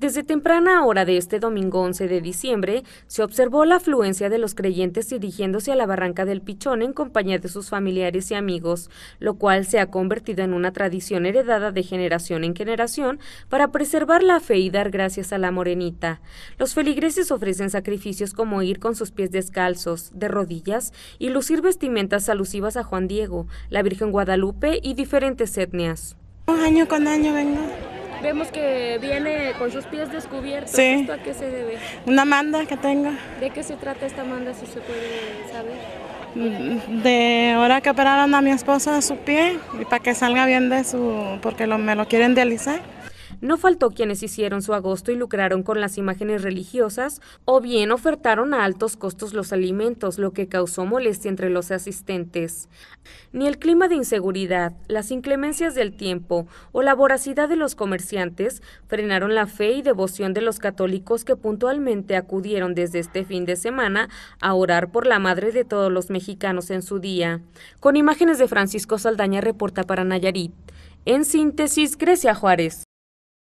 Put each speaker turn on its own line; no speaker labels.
Desde temprana hora de este domingo 11 de diciembre, se observó la afluencia de los creyentes dirigiéndose a la barranca del Pichón en compañía de sus familiares y amigos, lo cual se ha convertido en una tradición heredada de generación en generación para preservar la fe y dar gracias a la morenita. Los feligreses ofrecen sacrificios como ir con sus pies descalzos, de rodillas, y lucir vestimentas alusivas a Juan Diego, la Virgen Guadalupe y diferentes etnias.
Año con año vengo
Vemos que viene con sus pies descubiertos. ¿Esto a qué se debe?
Una manda que tengo.
¿De qué se trata esta manda, si se puede saber?
Mm, de ahora que operaron a mi esposa su pie y para que salga bien de su... porque me lo quieren dializar.
No faltó quienes hicieron su agosto y lucraron con las imágenes religiosas o bien ofertaron a altos costos los alimentos, lo que causó molestia entre los asistentes. Ni el clima de inseguridad, las inclemencias del tiempo o la voracidad de los comerciantes frenaron la fe y devoción de los católicos que puntualmente acudieron desde este fin de semana a orar por la madre de todos los mexicanos en su día. Con imágenes de Francisco Saldaña reporta para Nayarit. En síntesis, Grecia Juárez.